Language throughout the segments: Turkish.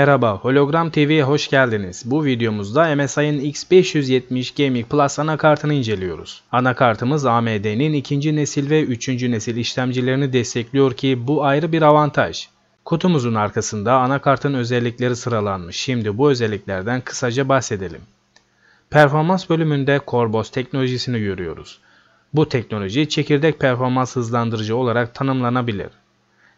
Merhaba, Hologram TV'ye hoş geldiniz. Bu videomuzda MSI'nin X570 Gaming Plus anakartını inceliyoruz. Anakartımız AMD'nin ikinci nesil ve üçüncü nesil işlemcilerini destekliyor ki bu ayrı bir avantaj. Kutumuzun arkasında anakartın özellikleri sıralanmış. Şimdi bu özelliklerden kısaca bahsedelim. Performans bölümünde Corbos teknolojisini görüyoruz. Bu teknoloji çekirdek performans hızlandırıcı olarak tanımlanabilir.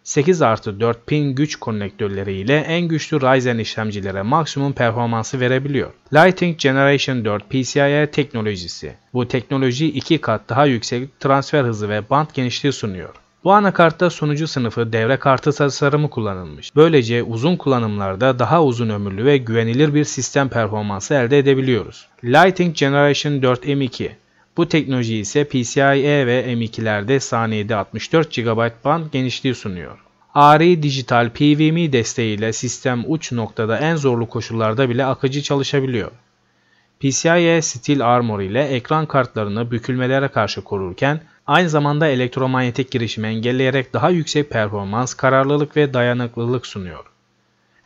8 artı 4 pin güç konnektörleri ile en güçlü Ryzen işlemcilere maksimum performansı verebiliyor. Lighting Generation 4 PCIe teknolojisi. Bu teknoloji 2 kat daha yüksek transfer hızı ve band genişliği sunuyor. Bu anakartta sunucu sınıfı devre kartı tasarımı kullanılmış. Böylece uzun kullanımlarda daha uzun ömürlü ve güvenilir bir sistem performansı elde edebiliyoruz. Lighting Generation 4 M2 bu teknoloji ise PCIe ve M2'lerde saniyede 64 GB band genişliği sunuyor. ARi Digital PVMe desteğiyle sistem uç noktada en zorlu koşullarda bile akıcı çalışabiliyor. PCIe Steel Armor ile ekran kartlarını bükülmelere karşı korurken aynı zamanda elektromanyetik girişimi engelleyerek daha yüksek performans, kararlılık ve dayanıklılık sunuyor.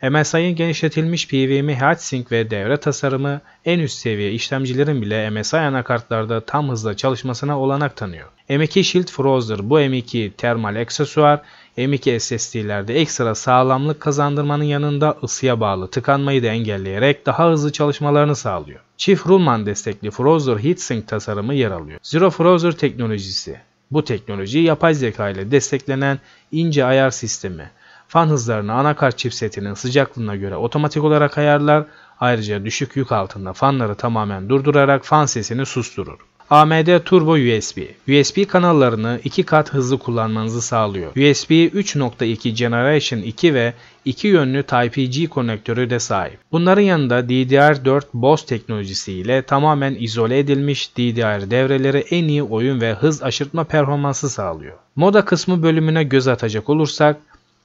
MSI'ın genişletilmiş PVMe heatsink ve devre tasarımı en üst seviye işlemcilerin bile MSI anakartlarda tam hızla çalışmasına olanak tanıyor. M2 Shield Frozer bu M2 termal aksesuar M2 SSD'lerde ekstra sağlamlık kazandırmanın yanında ısıya bağlı tıkanmayı da engelleyerek daha hızlı çalışmalarını sağlıyor. Çift Rulman destekli Frozer heatsink tasarımı yer alıyor. Zero Frozer teknolojisi bu teknoloji yapay zeka ile desteklenen ince ayar sistemi Fan hızlarını anakart chipsetinin sıcaklığına göre otomatik olarak ayarlar. Ayrıca düşük yük altında fanları tamamen durdurarak fan sesini susturur. AMD Turbo USB. USB kanallarını 2 kat hızlı kullanmanızı sağlıyor. USB 3.2 Generation 2 ve 2 yönlü Type-C konektörü de sahip. Bunların yanında DDR4 BOSS teknolojisi ile tamamen izole edilmiş DDR devreleri en iyi oyun ve hız aşırtma performansı sağlıyor. Moda kısmı bölümüne göz atacak olursak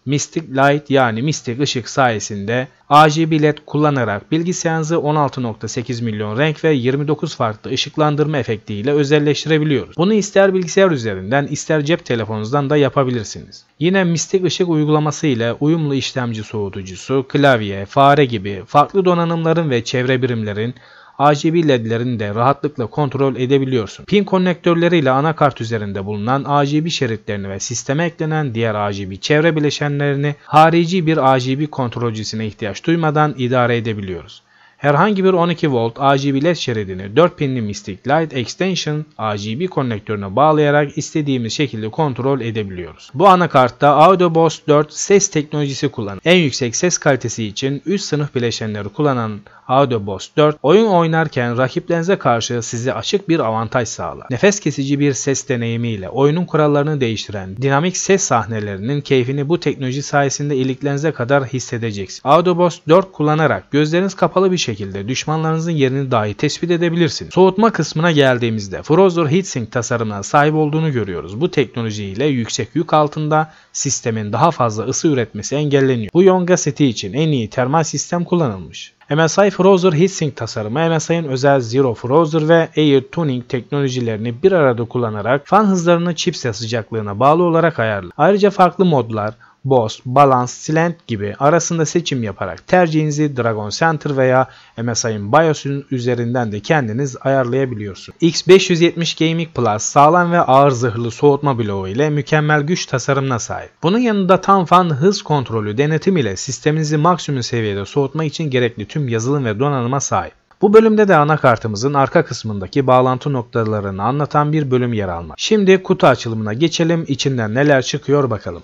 Mystic Light yani mistik ışık sayesinde RGB LED kullanarak bilgisayarınızı 16.8 milyon renk ve 29 farklı ışıklandırma efektiyle özelleştirebiliyoruz. Bunu ister bilgisayar üzerinden ister cep telefonunuzdan da yapabilirsiniz. Yine mistik ışık uygulaması ile uyumlu işlemci soğutucusu, klavye, fare gibi farklı donanımların ve çevre birimlerin AJB ledlerini de rahatlıkla kontrol edebiliyorsun. Pin konnektörleriyle anakart üzerinde bulunan AJB şeritlerini ve sisteme eklenen diğer AJB çevre bileşenlerini harici bir AJB kontrolcüsüne ihtiyaç duymadan idare edebiliyoruz. Herhangi bir 12 volt RGB led şeridini 4 pinli Mystic Light Extension RGB konnektörüne bağlayarak istediğimiz şekilde kontrol edebiliyoruz. Bu anakartta Audio Boss 4 ses teknolojisi kullanır. En yüksek ses kalitesi için üst sınıf bileşenleri kullanan Audio Boss 4 oyun oynarken rakiplerinize karşı size açık bir avantaj sağlar. Nefes kesici bir ses deneyimiyle oyunun kurallarını değiştiren dinamik ses sahnelerinin keyfini bu teknoloji sayesinde iliklerinize kadar hissedeceksiniz. Audio Boss 4 kullanarak gözleriniz kapalı bir şekilde şekilde düşmanlarınızın yerini dahi tespit edebilirsiniz. Soğutma kısmına geldiğimizde Frozor heatsink tasarımına sahip olduğunu görüyoruz. Bu teknolojiyle yüksek yük altında sistemin daha fazla ısı üretmesi engelleniyor. Bu Yonga seti için en iyi termal sistem kullanılmış. MSI Frozer Heatsink tasarımı MSI'nin özel Zero Frozer ve Air Tuning teknolojilerini bir arada kullanarak fan hızlarını chipset sıcaklığına bağlı olarak ayarlı. Ayrıca farklı modlar, Boss, Balance, Silent gibi arasında seçim yaparak tercihinizi Dragon Center veya MSI'ın BIOS'un üzerinden de kendiniz ayarlayabiliyorsunuz. X570 Gaming Plus sağlam ve ağır zırhlı soğutma bloğu ile mükemmel güç tasarımına sahip. Bunun yanında tam fan hız kontrolü denetim ile sisteminizi maksimum seviyede soğutma için gerekli tüm yazılım ve donanıma sahip. Bu bölümde de anakartımızın arka kısmındaki bağlantı noktalarını anlatan bir bölüm yer almak. Şimdi kutu açılımına geçelim içinden neler çıkıyor bakalım.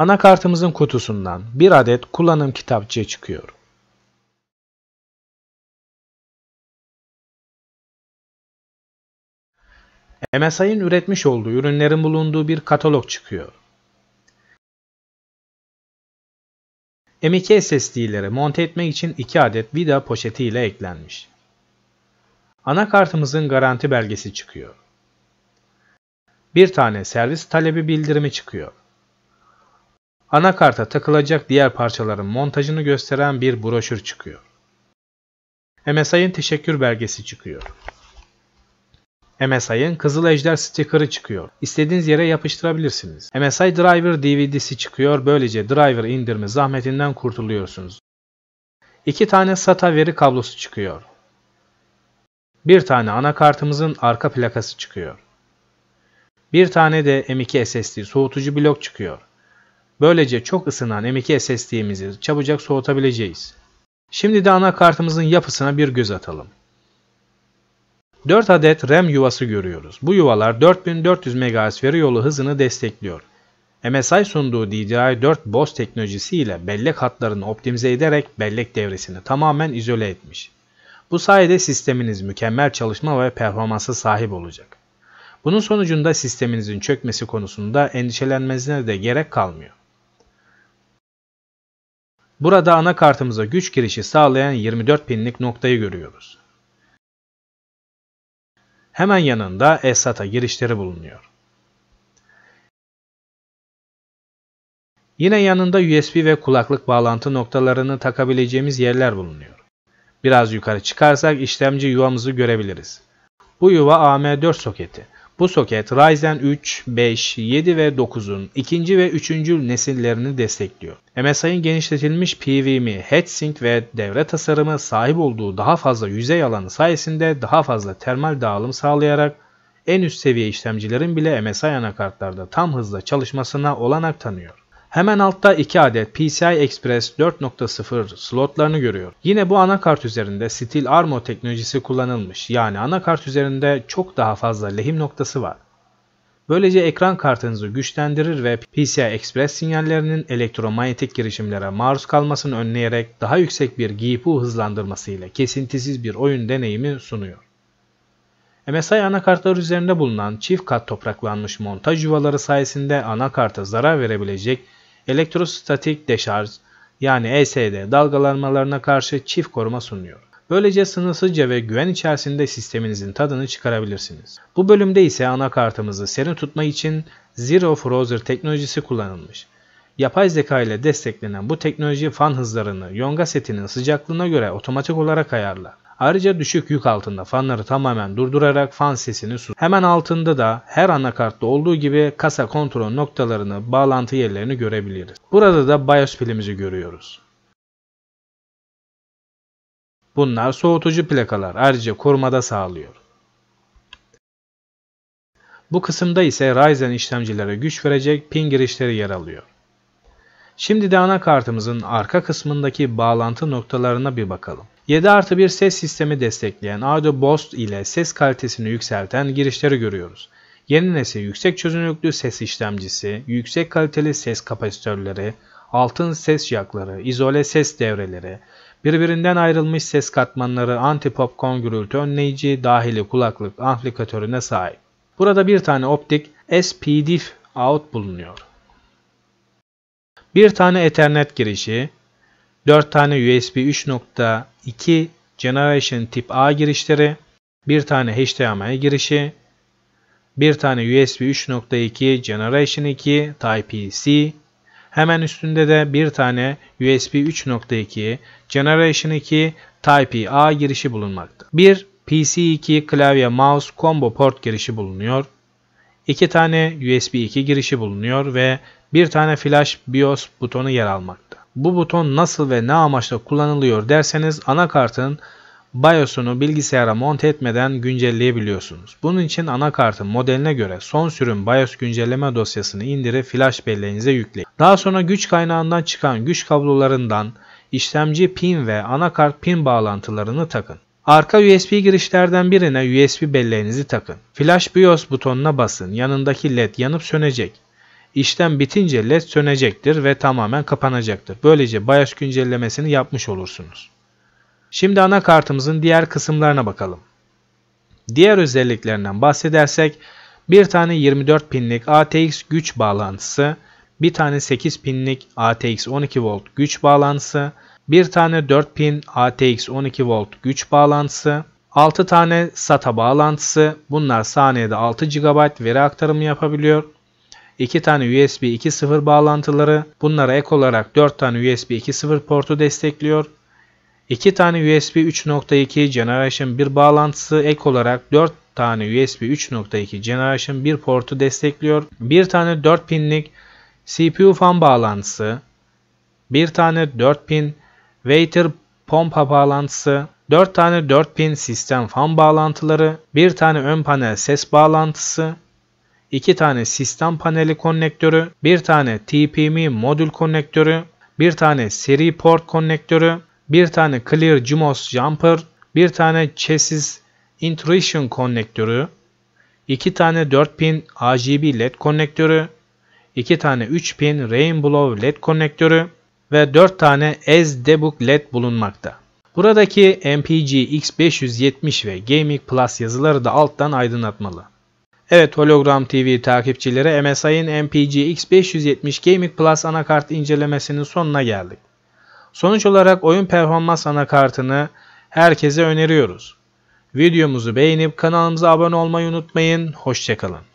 Anakartımızın kutusundan bir adet kullanım kitapçığı çıkıyor. MSI'nin üretmiş olduğu ürünlerin bulunduğu bir katalog çıkıyor. M2 SSD'lere monte etmek için 2 adet vida poşeti ile eklenmiş. Anakartımızın garanti belgesi çıkıyor. Bir tane servis talebi bildirimi çıkıyor. Anakarta takılacak diğer parçaların montajını gösteren bir broşür çıkıyor. MSI'ın teşekkür belgesi çıkıyor. MSI'ın Kızıl Ejder sticker'ı çıkıyor. İstediğiniz yere yapıştırabilirsiniz. MSI Driver DVD'si çıkıyor. Böylece driver indirme zahmetinden kurtuluyorsunuz. İki tane SATA veri kablosu çıkıyor. Bir tane anakartımızın arka plakası çıkıyor. Bir tane de M.2 SSD soğutucu blok çıkıyor. Böylece çok ısınan M.2 SSD'mizi çabucak soğutabileceğiz. Şimdi de anakartımızın yapısına bir göz atalım. 4 adet RAM yuvası görüyoruz. Bu yuvalar 4400 MHz veri yolu hızını destekliyor. MSI sunduğu DDI4 BOSS teknolojisiyle bellek hatlarını optimize ederek bellek devresini tamamen izole etmiş. Bu sayede sisteminiz mükemmel çalışma ve performansa sahip olacak. Bunun sonucunda sisteminizin çökmesi konusunda endişelenmenize de gerek kalmıyor. Burada anakartımıza güç girişi sağlayan 24 pinlik noktayı görüyoruz. Hemen yanında ESATA girişleri bulunuyor. Yine yanında USB ve kulaklık bağlantı noktalarını takabileceğimiz yerler bulunuyor. Biraz yukarı çıkarsak işlemci yuvamızı görebiliriz. Bu yuva AM4 soketi. Bu soket Ryzen 3, 5, 7 ve 9'un ikinci ve üçüncü nesillerini destekliyor. MSI'ın genişletilmiş PWM'i, heatsink ve devre tasarımı sahip olduğu daha fazla yüzey alanı sayesinde daha fazla termal dağılım sağlayarak en üst seviye işlemcilerin bile MSI anakartlarda tam hızla çalışmasına olanak tanıyor. Hemen altta 2 adet PCI Express 4.0 slotlarını görüyor. Yine bu anakart üzerinde Steel Armor teknolojisi kullanılmış. Yani anakart üzerinde çok daha fazla lehim noktası var. Böylece ekran kartınızı güçlendirir ve PCI Express sinyallerinin elektromanyetik girişimlere maruz kalmasını önleyerek daha yüksek bir GPU hızlandırması ile kesintisiz bir oyun deneyimi sunuyor. MSI anakartlar üzerinde bulunan çift kat topraklanmış montaj yuvaları sayesinde anakarta zarar verebilecek elektrostatik deşarj yani ESD dalgalanmalarına karşı çift koruma sunuyor. Böylece sınırsızca ve güven içerisinde sisteminizin tadını çıkarabilirsiniz. Bu bölümde ise anakartımızı serin tutma için Zero Frozer teknolojisi kullanılmış. Yapay zeka ile desteklenen bu teknoloji fan hızlarını yonga setinin sıcaklığına göre otomatik olarak ayarlar. Ayrıca düşük yük altında fanları tamamen durdurarak fan sesini sus. Hemen altında da her anakartta olduğu gibi kasa kontrol noktalarını, bağlantı yerlerini görebiliriz. Burada da BIOS pilimizi görüyoruz. Bunlar soğutucu plakalar ayrıca korumada sağlıyor. Bu kısımda ise Ryzen işlemcilere güç verecek pin girişleri yer alıyor. Şimdi de anakartımızın arka kısmındaki bağlantı noktalarına bir bakalım. 7 artı bir ses sistemi destekleyen Audio Boost ile ses kalitesini yükselten girişleri görüyoruz. Yeni nesil yüksek çözünürlüklü ses işlemcisi, yüksek kaliteli ses kapasitörleri, altın ses jakları, izole ses devreleri, birbirinden ayrılmış ses katmanları, anti-popcorn gürültü önleyici, dahili kulaklık amplifikatörüne sahip. Burada bir tane optik SPDIF out bulunuyor. Bir tane Ethernet girişi, 4 tane USB 3.2 Generation tip A girişleri, 1 tane HDMI girişi, 1 tane USB 3.2 Generation 2 Type-C, hemen üstünde de 1 tane USB 3.2 Generation 2 Type-A girişi bulunmakta. 1 PC2 klavye mouse combo port girişi bulunuyor. 2 tane USB 2 girişi bulunuyor ve 1 tane flash BIOS butonu yer almakta. Bu buton nasıl ve ne amaçla kullanılıyor derseniz anakartın BIOS'unu bilgisayara monte etmeden güncelleyebiliyorsunuz. Bunun için anakartın modeline göre son sürüm BIOS güncelleme dosyasını indirip flash belleğinize yükleyin. Daha sonra güç kaynağından çıkan güç kablolarından işlemci pin ve anakart pin bağlantılarını takın. Arka USB girişlerden birine USB belleğinizi takın. Flash BIOS butonuna basın. Yanındaki led yanıp sönecek işlem bitince led sönecektir ve tamamen kapanacaktır. Böylece BIOS güncellemesini yapmış olursunuz. Şimdi anakartımızın diğer kısımlarına bakalım. Diğer özelliklerinden bahsedersek bir tane 24 pinlik ATX güç bağlantısı, bir tane 8 pinlik ATX 12 volt güç bağlantısı, bir tane 4 pin ATX 12 volt güç bağlantısı, 6 tane SATA bağlantısı. Bunlar saniyede 6 GB veri aktarımı yapabiliyor. 2 tane USB 2.0 bağlantıları, bunlara ek olarak 4 tane USB 2.0 portu destekliyor. 2 tane USB 3.2 Generation 1 bağlantısı ek olarak 4 tane USB 3.2 Generation 1 portu destekliyor. 1 tane 4 pinlik CPU fan bağlantısı, 1 tane 4 pin waiter pompa bağlantısı, 4 tane 4 pin sistem fan bağlantıları, 1 tane ön panel ses bağlantısı, 2 tane sistem paneli konnektörü, 1 tane TPM modül konnektörü, 1 tane seri port konnektörü, 1 tane clear GMOS jumper, 1 tane chassis intrusion konnektörü, 2 tane 4 pin RGB led konnektörü, 2 tane 3 pin Rainbow led konnektörü ve 4 tane Ez Debug led bulunmakta. Buradaki MPG X570 ve Gaming Plus yazıları da alttan aydınlatmalı. Evet Hologram TV takipçileri MSI'nin x 570 Gaming Plus anakart incelemesinin sonuna geldik. Sonuç olarak oyun performans anakartını herkese öneriyoruz. Videomuzu beğenip kanalımıza abone olmayı unutmayın. Hoşçakalın.